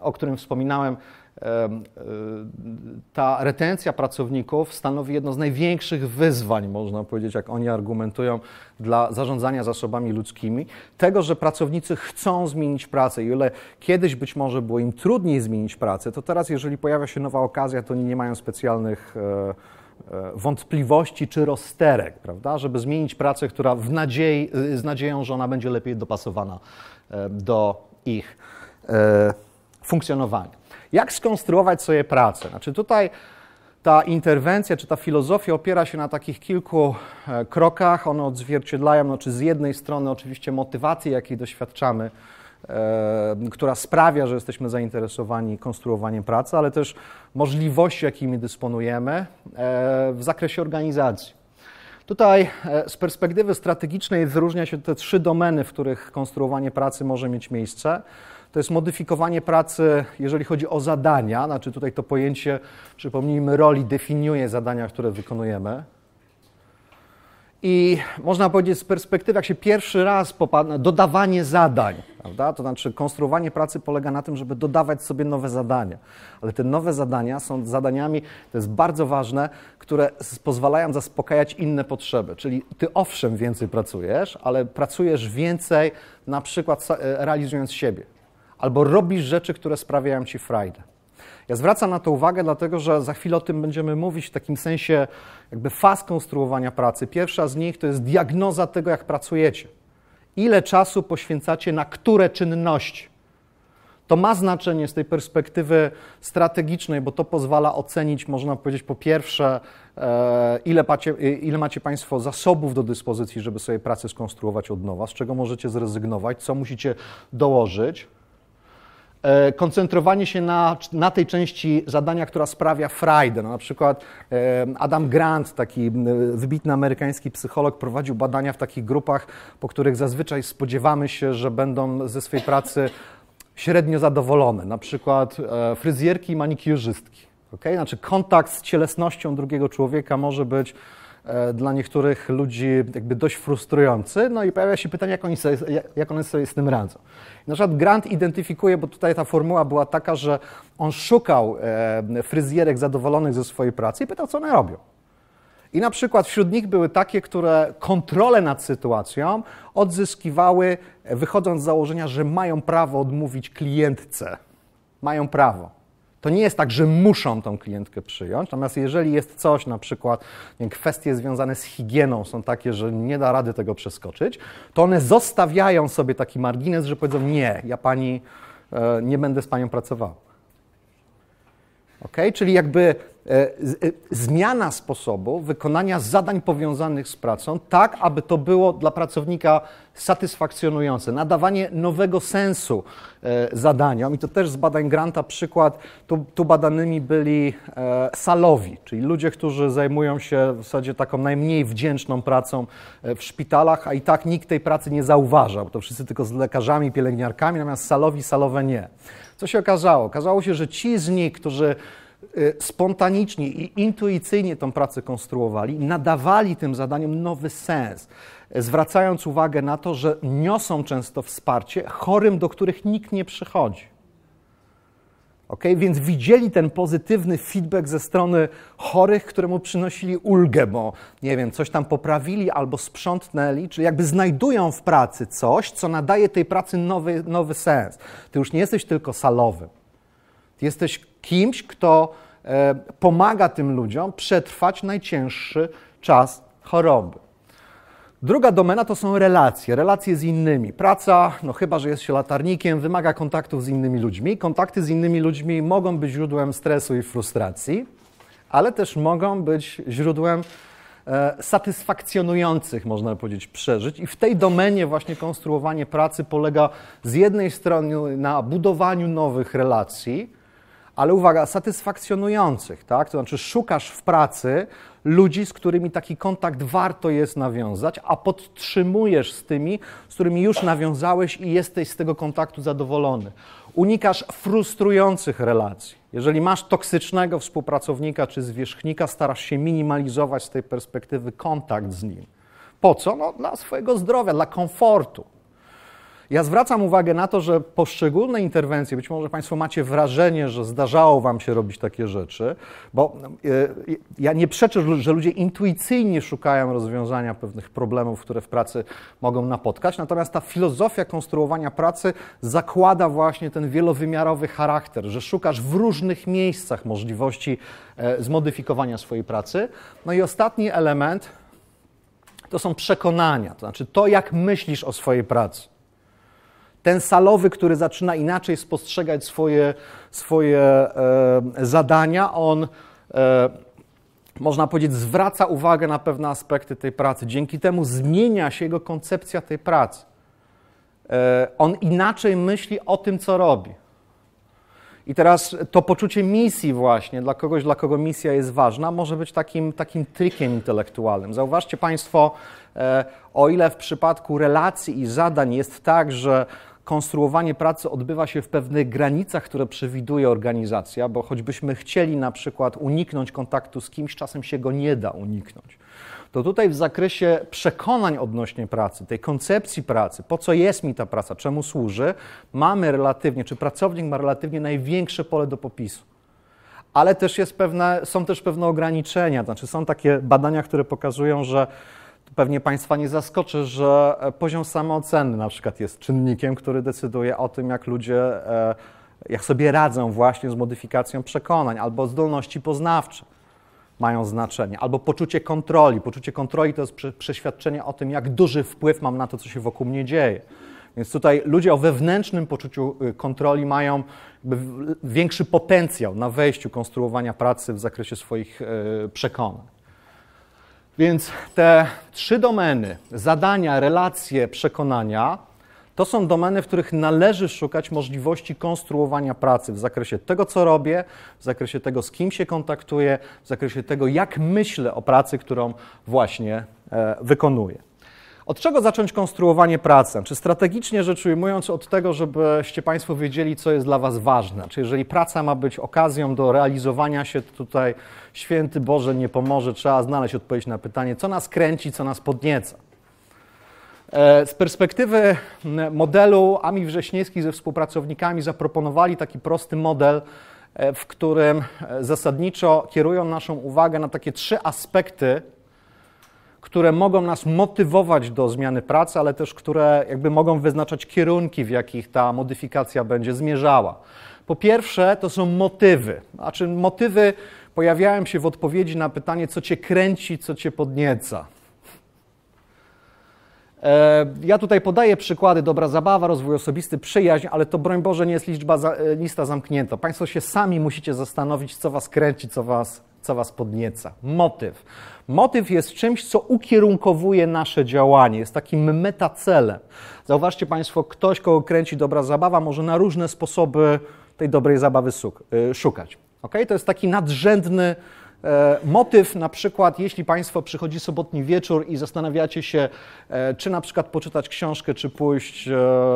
o którym wspominałem, Y, ta retencja pracowników stanowi jedno z największych wyzwań, można powiedzieć, jak oni argumentują, dla zarządzania zasobami ludzkimi, tego, że pracownicy chcą zmienić pracę. I ile kiedyś być może było im trudniej zmienić pracę, to teraz, jeżeli pojawia się nowa okazja, to oni nie mają specjalnych e, e, wątpliwości czy rozterek, prawda, żeby zmienić pracę, która w nadziei, y, z nadzieją, że ona będzie lepiej dopasowana e, do ich funkcjonowania. Jak skonstruować sobie pracę? Znaczy tutaj ta interwencja czy ta filozofia opiera się na takich kilku e, krokach. One odzwierciedlają czy znaczy, z jednej strony oczywiście motywację, jakiej doświadczamy, e, która sprawia, że jesteśmy zainteresowani konstruowaniem pracy, ale też możliwości, jakimi dysponujemy e, w zakresie organizacji. Tutaj e, z perspektywy strategicznej wyróżnia się te trzy domeny, w których konstruowanie pracy może mieć miejsce to jest modyfikowanie pracy, jeżeli chodzi o zadania. Znaczy tutaj to pojęcie, przypomnijmy, roli definiuje zadania, które wykonujemy. I można powiedzieć z perspektywy, jak się pierwszy raz popadnie, dodawanie zadań, prawda? To znaczy konstruowanie pracy polega na tym, żeby dodawać sobie nowe zadania. Ale te nowe zadania są zadaniami, to jest bardzo ważne, które pozwalają zaspokajać inne potrzeby. Czyli ty owszem więcej pracujesz, ale pracujesz więcej na przykład e, realizując siebie albo robisz rzeczy, które sprawiają ci frajdę. Ja zwracam na to uwagę, dlatego że za chwilę o tym będziemy mówić w takim sensie jakby faz konstruowania pracy. Pierwsza z nich to jest diagnoza tego, jak pracujecie. Ile czasu poświęcacie na które czynności? To ma znaczenie z tej perspektywy strategicznej, bo to pozwala ocenić, można powiedzieć, po pierwsze, e, ile macie, e, ile macie Państwo zasobów do dyspozycji, żeby sobie pracę skonstruować od nowa, z czego możecie zrezygnować, co musicie dołożyć. E, koncentrowanie się na, na tej części zadania, która sprawia frajdę. No, na przykład e, Adam Grant, taki wybitny amerykański psycholog, prowadził badania w takich grupach, po których zazwyczaj spodziewamy się, że będą ze swojej pracy średnio zadowolone, na przykład e, fryzjerki i manikiurzystki. Okay? Znaczy kontakt z cielesnością drugiego człowieka może być dla niektórych ludzi jakby dość frustrujący, no i pojawia się pytanie, jak oni sobie, jak oni sobie z tym radzą. Na przykład Grant identyfikuje, bo tutaj ta formuła była taka, że on szukał e, fryzjerek zadowolonych ze swojej pracy i pytał, co one robią. I na przykład wśród nich były takie, które kontrolę nad sytuacją odzyskiwały, wychodząc z założenia, że mają prawo odmówić klientce. Mają prawo. To nie jest tak, że muszą tą klientkę przyjąć, natomiast jeżeli jest coś, na przykład kwestie związane z higieną są takie, że nie da rady tego przeskoczyć, to one zostawiają sobie taki margines, że powiedzą nie, ja pani, e, nie będę z panią pracował. Okay? Czyli jakby E, e, zmiana sposobu wykonania zadań powiązanych z pracą, tak aby to było dla pracownika satysfakcjonujące, nadawanie nowego sensu e, zadaniom. I to też z badań Granta przykład, tu, tu badanymi byli salowi, czyli ludzie, którzy zajmują się w zasadzie taką najmniej wdzięczną pracą w szpitalach, a i tak nikt tej pracy nie zauważał, bo to wszyscy tylko z lekarzami, pielęgniarkami, natomiast salowi, salowe nie. Co się okazało? Okazało się, że ci z nich, którzy Y, spontanicznie i intuicyjnie tą pracę konstruowali, nadawali tym zadaniom nowy sens, zwracając uwagę na to, że niosą często wsparcie chorym, do których nikt nie przychodzi. Okay? Więc widzieli ten pozytywny feedback ze strony chorych, któremu przynosili ulgę, bo nie wiem, coś tam poprawili albo sprzątnęli, czyli jakby znajdują w pracy coś, co nadaje tej pracy nowy, nowy sens. Ty już nie jesteś tylko salowym. Ty jesteś kimś, kto E, pomaga tym ludziom przetrwać najcięższy czas choroby. Druga domena to są relacje, relacje z innymi. Praca, no chyba, że jest się latarnikiem, wymaga kontaktów z innymi ludźmi. Kontakty z innymi ludźmi mogą być źródłem stresu i frustracji, ale też mogą być źródłem e, satysfakcjonujących, można powiedzieć, przeżyć. I w tej domenie właśnie konstruowanie pracy polega z jednej strony na budowaniu nowych relacji, ale uwaga, satysfakcjonujących, tak? To znaczy szukasz w pracy ludzi, z którymi taki kontakt warto jest nawiązać, a podtrzymujesz z tymi, z którymi już nawiązałeś i jesteś z tego kontaktu zadowolony. Unikasz frustrujących relacji. Jeżeli masz toksycznego współpracownika czy zwierzchnika, starasz się minimalizować z tej perspektywy kontakt z nim. Po co? No, dla swojego zdrowia, dla komfortu. Ja zwracam uwagę na to, że poszczególne interwencje, być może Państwo macie wrażenie, że zdarzało Wam się robić takie rzeczy, bo e, ja nie przeczę, że ludzie intuicyjnie szukają rozwiązania pewnych problemów, które w pracy mogą napotkać, natomiast ta filozofia konstruowania pracy zakłada właśnie ten wielowymiarowy charakter, że szukasz w różnych miejscach możliwości e, zmodyfikowania swojej pracy. No i ostatni element to są przekonania, to znaczy to, jak myślisz o swojej pracy. Ten salowy, który zaczyna inaczej spostrzegać swoje, swoje e, zadania, on e, można powiedzieć, zwraca uwagę na pewne aspekty tej pracy. Dzięki temu zmienia się jego koncepcja tej pracy. E, on inaczej myśli o tym, co robi. I teraz to poczucie misji właśnie, dla kogoś, dla kogo misja jest ważna, może być takim, takim trikiem intelektualnym. Zauważcie Państwo, e, o ile w przypadku relacji i zadań jest tak, że konstruowanie pracy odbywa się w pewnych granicach, które przewiduje organizacja, bo choćbyśmy chcieli na przykład uniknąć kontaktu z kimś, czasem się go nie da uniknąć. To tutaj w zakresie przekonań odnośnie pracy, tej koncepcji pracy, po co jest mi ta praca, czemu służy, mamy relatywnie, czy pracownik ma relatywnie największe pole do popisu ale też pewne, są też pewne ograniczenia. Znaczy są takie badania, które pokazują, że pewnie Państwa nie zaskoczy, że e, poziom samooceny na przykład jest czynnikiem, który decyduje o tym, jak ludzie, e, jak sobie radzą właśnie z modyfikacją przekonań albo zdolności poznawcze mają znaczenie, albo poczucie kontroli. Poczucie kontroli to jest przeświadczenie o tym, jak duży wpływ mam na to, co się wokół mnie dzieje. Więc tutaj ludzie o wewnętrznym poczuciu y, kontroli mają większy potencjał na wejściu konstruowania pracy w zakresie swoich y, przekonań. Więc te trzy domeny zadania, relacje, przekonania to są domeny, w których należy szukać możliwości konstruowania pracy w zakresie tego, co robię, w zakresie tego, z kim się kontaktuję, w zakresie tego, jak myślę o pracy, którą właśnie e, wykonuję. Od czego zacząć konstruowanie pracy? Czy strategicznie rzecz ujmując, od tego, żebyście Państwo wiedzieli, co jest dla Was ważne? Czy jeżeli praca ma być okazją do realizowania się tutaj, święty Boże nie pomoże, trzeba znaleźć odpowiedź na pytanie, co nas kręci, co nas podnieca. E, z perspektywy modelu Ami Wrześniewski ze współpracownikami zaproponowali taki prosty model, e, w którym e, zasadniczo kierują naszą uwagę na takie trzy aspekty, które mogą nas motywować do zmiany pracy, ale też które jakby mogą wyznaczać kierunki, w jakich ta modyfikacja będzie zmierzała. Po pierwsze, to są motywy, znaczy motywy pojawiałem się w odpowiedzi na pytanie, co cię kręci, co cię podnieca. E, ja tutaj podaję przykłady dobra zabawa, rozwój osobisty, przyjaźń, ale to broń Boże nie jest liczba, e, lista zamknięta. Państwo się sami musicie zastanowić, co was kręci, co was, co was podnieca. Motyw. Motyw jest czymś, co ukierunkowuje nasze działanie, jest takim metacelem. Zauważcie Państwo, ktoś, kogo kręci dobra zabawa, może na różne sposoby tej dobrej zabawy e, szukać. Okay? To jest taki nadrzędny e, motyw, na przykład jeśli Państwo przychodzi sobotni wieczór i zastanawiacie się, e, czy na przykład poczytać książkę, czy pójść e,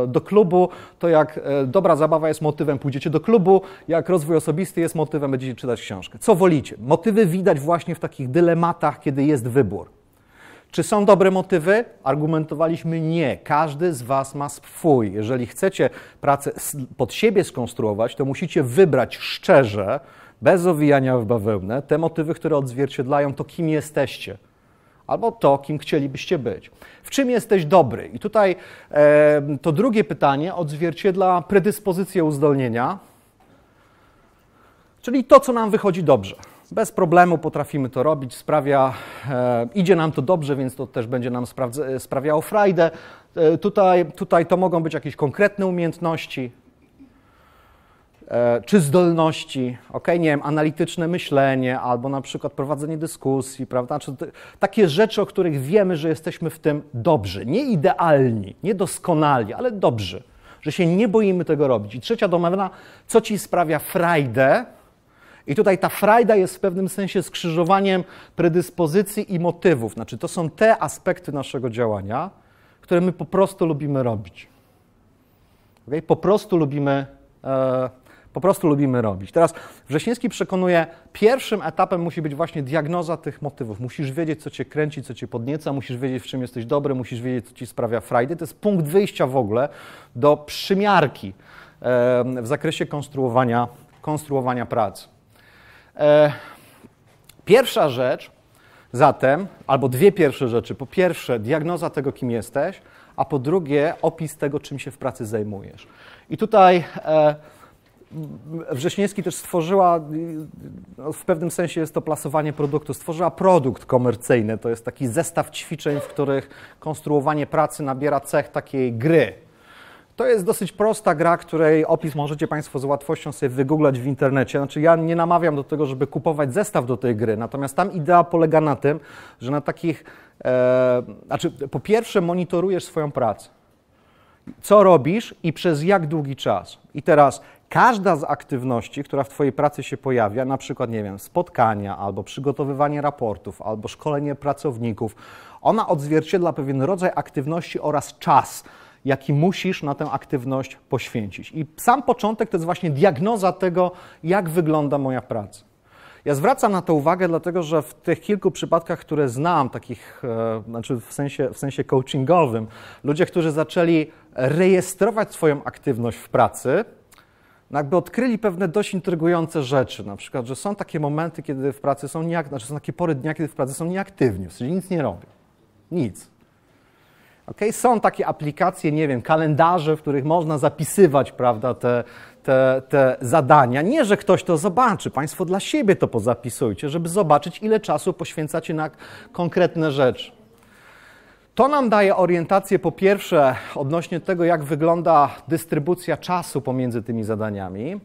do klubu, to jak e, dobra zabawa jest motywem, pójdziecie do klubu, jak rozwój osobisty jest motywem, będziecie czytać książkę. Co wolicie? Motywy widać właśnie w takich dylematach, kiedy jest wybór. Czy są dobre motywy? Argumentowaliśmy nie. Każdy z Was ma swój. Jeżeli chcecie pracę pod siebie skonstruować, to musicie wybrać szczerze, bez owijania w bawełnę, te motywy, które odzwierciedlają to, kim jesteście albo to, kim chcielibyście być. W czym jesteś dobry? I tutaj e, to drugie pytanie odzwierciedla predyspozycję uzdolnienia, czyli to, co nam wychodzi dobrze. Bez problemu potrafimy to robić, sprawia, e, idzie nam to dobrze, więc to też będzie nam sprawdza, e, sprawiało frajdę. E, tutaj, tutaj to mogą być jakieś konkretne umiejętności, E, czy zdolności, ok, nie wiem, analityczne myślenie, albo na przykład prowadzenie dyskusji, prawda? Czy takie rzeczy, o których wiemy, że jesteśmy w tym dobrzy, nie idealni, nie doskonali, ale dobrzy, że się nie boimy tego robić. I trzecia domena, co ci sprawia frajdę? I tutaj ta frajda jest w pewnym sensie skrzyżowaniem predyspozycji i motywów. Znaczy, to są te aspekty naszego działania, które my po prostu lubimy robić. Okay? Po prostu lubimy e, po prostu lubimy robić. Teraz Wrześniński przekonuje, pierwszym etapem musi być właśnie diagnoza tych motywów. Musisz wiedzieć, co cię kręci, co cię podnieca, musisz wiedzieć, w czym jesteś dobry, musisz wiedzieć, co ci sprawia frajdy. To jest punkt wyjścia w ogóle do przymiarki w zakresie konstruowania, konstruowania pracy. E, pierwsza rzecz zatem, albo dwie pierwsze rzeczy. Po pierwsze, diagnoza tego, kim jesteś, a po drugie, opis tego, czym się w pracy zajmujesz. I tutaj e, Wrześniewski też stworzyła, no, w pewnym sensie jest to plasowanie produktu, stworzyła produkt komercyjny. To jest taki zestaw ćwiczeń, w których konstruowanie pracy nabiera cech takiej gry. To jest dosyć prosta gra, której opis możecie Państwo z łatwością sobie wygooglać w internecie. Znaczy, ja nie namawiam do tego, żeby kupować zestaw do tej gry, natomiast tam idea polega na tym, że na takich. E, znaczy, po pierwsze, monitorujesz swoją pracę co robisz i przez jak długi czas. I teraz, każda z aktywności, która w Twojej pracy się pojawia, na przykład, nie wiem, spotkania, albo przygotowywanie raportów, albo szkolenie pracowników, ona odzwierciedla pewien rodzaj aktywności oraz czas, jaki musisz na tę aktywność poświęcić. I sam początek to jest właśnie diagnoza tego, jak wygląda moja praca. Ja zwracam na to uwagę, dlatego że w tych kilku przypadkach, które znam, takich, e, znaczy w sensie, w sensie coachingowym, ludzie, którzy zaczęli rejestrować swoją aktywność w pracy, no jakby odkryli pewne dość intrygujące rzeczy, na przykład, że są takie momenty, kiedy w pracy są nieaktywni, znaczy są takie pory dnia, kiedy w pracy są nieaktywni, w nic nie robią, nic. Okay? Są takie aplikacje, nie wiem, kalendarze, w których można zapisywać prawda, te, te, te zadania. Nie, że ktoś to zobaczy, Państwo dla siebie to pozapisujcie, żeby zobaczyć, ile czasu poświęcacie na konkretne rzeczy. To nam daje orientację po pierwsze odnośnie tego, jak wygląda dystrybucja czasu pomiędzy tymi zadaniami.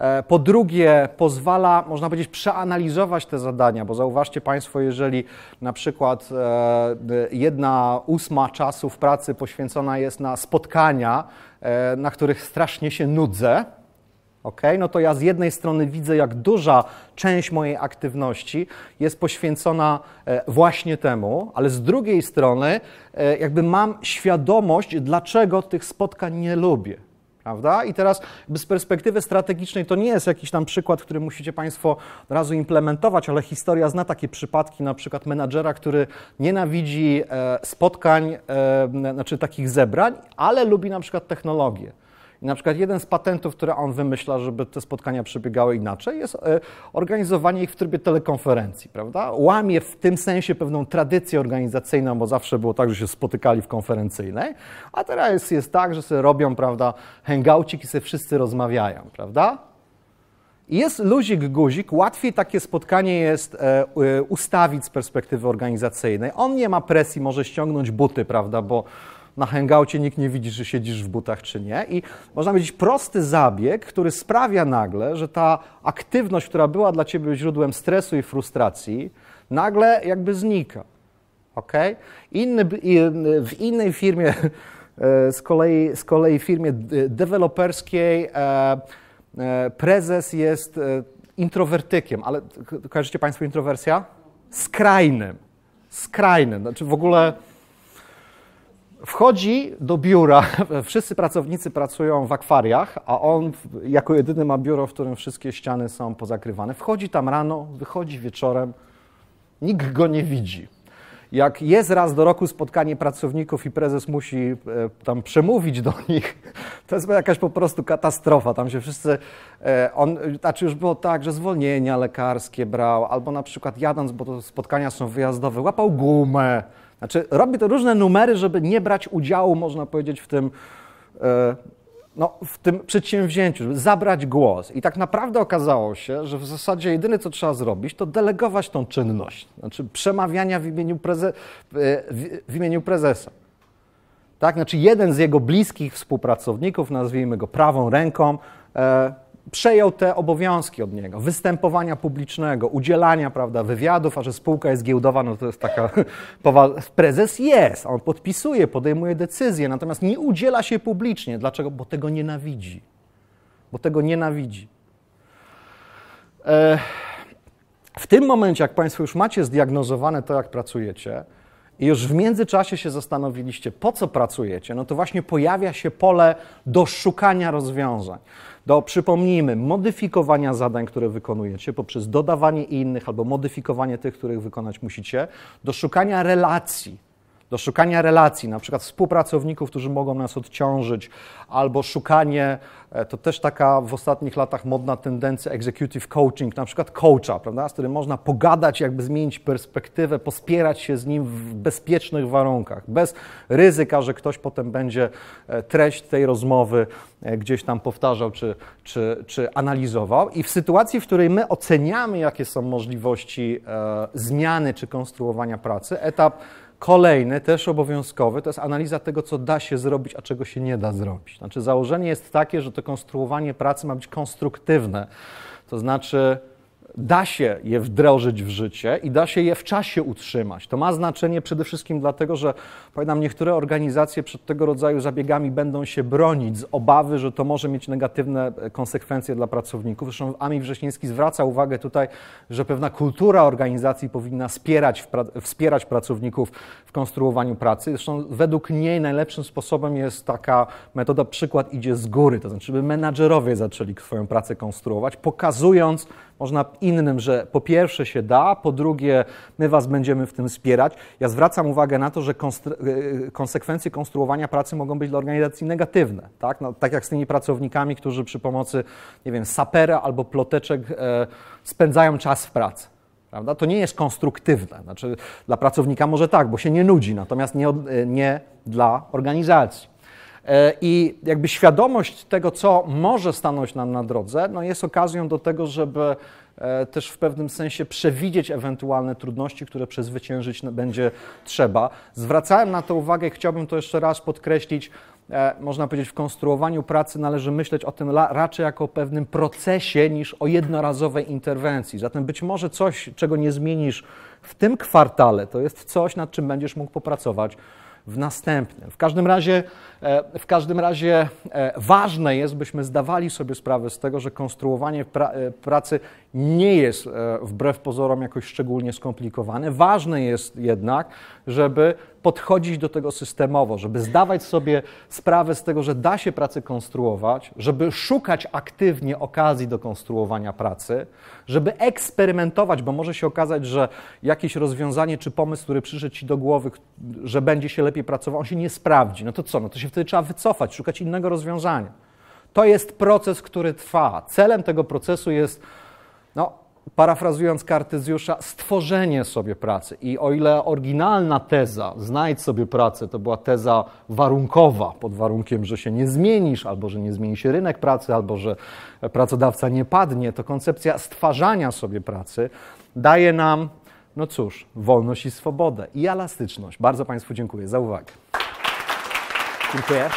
E, po drugie, pozwala, można powiedzieć, przeanalizować te zadania, bo zauważcie Państwo, jeżeli na przykład e, jedna ósma czasu w pracy poświęcona jest na spotkania, e, na których strasznie się nudzę, ok? No to ja z jednej strony widzę, jak duża część mojej aktywności jest poświęcona e, właśnie temu, ale z drugiej strony e, jakby mam świadomość, dlaczego tych spotkań nie lubię. Prawda? I teraz z perspektywy strategicznej to nie jest jakiś tam przykład, który musicie Państwo od razu implementować, ale historia zna takie przypadki, na przykład menadżera, który nienawidzi e, spotkań, znaczy takich zebrań, ale lubi na przykład technologię. I na przykład jeden z patentów, które on wymyśla, żeby te spotkania przebiegały inaczej, jest e, organizowanie ich w trybie telekonferencji, prawda? Łamie w tym sensie pewną tradycję organizacyjną, bo zawsze było tak, że się spotykali w konferencyjnej, a teraz jest, tak, że sobie robią, prawda, hangoucik i sobie wszyscy rozmawiają, prawda? Jest luzik, guzik, łatwiej takie spotkanie jest e, e, ustawić z perspektywy organizacyjnej. On nie ma presji, może ściągnąć buty, prawda, bo na hangoucie nikt nie widzi, czy siedzisz w butach, czy nie. I można powiedzieć prosty zabieg, który sprawia nagle, że ta aktywność, która była dla ciebie źródłem stresu i frustracji, nagle jakby znika. Okay? Inny, w innej firmie, <laughs> e, z kolei, z kolei firmie deweloperskiej, e, e, prezes jest introwertykiem, ale kojarzycie Państwo introwersja? Skrajnym. Skrajnym, znaczy w ogóle Wchodzi do biura, <laughs> wszyscy pracownicy pracują w akwariach, a on jako jedyny ma biuro, w którym wszystkie ściany są pozakrywane. Wchodzi tam rano, wychodzi wieczorem, nikt go nie widzi. Jak jest raz do roku spotkanie pracowników i prezes musi e, tam przemówić do nich, <laughs> to jest jakaś po prostu katastrofa. Tam się wszyscy, e, on, znaczy już było tak, że zwolnienia lekarskie brał, albo na przykład jadąc, bo spotkania są wyjazdowe, łapał gumę znaczy, robi to różne numery, żeby nie brać udziału, można powiedzieć, w tym, e, no, w tym przedsięwzięciu, żeby zabrać głos. I tak naprawdę okazało się, że w zasadzie jedyne, co trzeba zrobić, to delegować tą czynność, znaczy przemawiania w imieniu, preze e, w imieniu prezesa. Tak, znaczy jeden z jego bliskich współpracowników, nazwijmy go prawą ręką, e, przejął te obowiązki od niego, występowania publicznego, udzielania prawda, wywiadów, a że spółka jest giełdowa, no to jest taka <laughs> poważna. Prezes jest, on podpisuje, podejmuje decyzje, natomiast nie udziela się publicznie. Dlaczego? Bo tego nienawidzi. Bo tego nienawidzi. E, w tym momencie, jak Państwo już macie zdiagnozowane to, jak pracujecie, i już w międzyczasie się zastanowiliście, po co pracujecie, no to właśnie pojawia się pole do szukania rozwiązań do, przypomnijmy, modyfikowania zadań, które wykonujecie poprzez dodawanie innych albo modyfikowanie tych, których wykonać musicie, do szukania relacji do szukania relacji, na przykład współpracowników, którzy mogą nas odciążyć, albo szukanie, e, to też taka w ostatnich latach modna tendencja executive coaching, na przykład coacha, prawda, z którym można pogadać, jakby zmienić perspektywę, pospierać się z nim w bezpiecznych warunkach, bez ryzyka, że ktoś potem będzie e, treść tej rozmowy e, gdzieś tam powtarzał czy, czy, czy analizował. I w sytuacji, w której my oceniamy, jakie są możliwości zmiany czy konstruowania pracy, etap Kolejny, też obowiązkowy, to jest analiza tego, co da się zrobić, a czego się nie da zrobić. Znaczy, założenie jest takie, że to konstruowanie pracy ma być konstruktywne. To znaczy, da się je wdrożyć w życie i da się je w czasie utrzymać. To ma znaczenie przede wszystkim dlatego, że pamiętam, niektóre organizacje przed tego rodzaju zabiegami będą się bronić z obawy, że to może mieć negatywne e, konsekwencje dla pracowników. Zresztą Ami Wrześniński zwraca uwagę tutaj, że pewna kultura organizacji powinna wspierać, wspierać pracowników w konstruowaniu pracy. Zresztą według niej najlepszym sposobem jest taka metoda, przykład idzie z góry, to znaczy by menadżerowie zaczęli swoją pracę konstruować, pokazując, można innym, że po pierwsze się da, po drugie my was będziemy w tym wspierać. Ja zwracam uwagę na to, że e, e, konsekwencje konstruowania pracy mogą być dla organizacji negatywne, tak? No, tak jak z tymi pracownikami, którzy przy pomocy, nie wiem, sapera albo ploteczek e, spędzają czas w pracy. Prawda? To nie jest konstruktywne. Znaczy, dla pracownika może tak, bo się nie nudzi, natomiast nie, e, nie dla organizacji. E, I jakby świadomość tego, co może stanąć nam na drodze, no jest okazją do tego, żeby e, też w pewnym sensie przewidzieć ewentualne trudności, które przezwyciężyć będzie trzeba. Zwracałem na to uwagę i chciałbym to jeszcze raz podkreślić. E, można powiedzieć, w konstruowaniu pracy należy myśleć o tym raczej jako o pewnym procesie niż o jednorazowej interwencji. Zatem być może coś, czego nie zmienisz w tym kwartale, to jest coś, nad czym będziesz mógł popracować w następnym. W każdym razie, e, w każdym razie e, ważne jest, byśmy zdawali sobie sprawę z tego, że konstruowanie pra e, pracy nie jest wbrew pozorom jakoś szczególnie skomplikowane. Ważne jest jednak, żeby podchodzić do tego systemowo, żeby zdawać sobie sprawę z tego, że da się pracę konstruować, żeby szukać aktywnie okazji do konstruowania pracy, żeby eksperymentować, bo może się okazać, że jakieś rozwiązanie czy pomysł, który przyszedł ci do głowy, że będzie się lepiej pracował, on się nie sprawdzi. No to co? No to się wtedy trzeba wycofać, szukać innego rozwiązania. To jest proces, który trwa. Celem tego procesu jest parafrazując Kartezjusza, stworzenie sobie pracy. I o ile oryginalna teza, znajdź sobie pracę, to była teza warunkowa, pod warunkiem, że się nie zmienisz, albo że nie zmieni się rynek pracy, albo że pracodawca nie padnie, to koncepcja stwarzania sobie pracy daje nam, no cóż, wolność i swobodę i elastyczność. Bardzo Państwu dziękuję za uwagę. Dziękuję.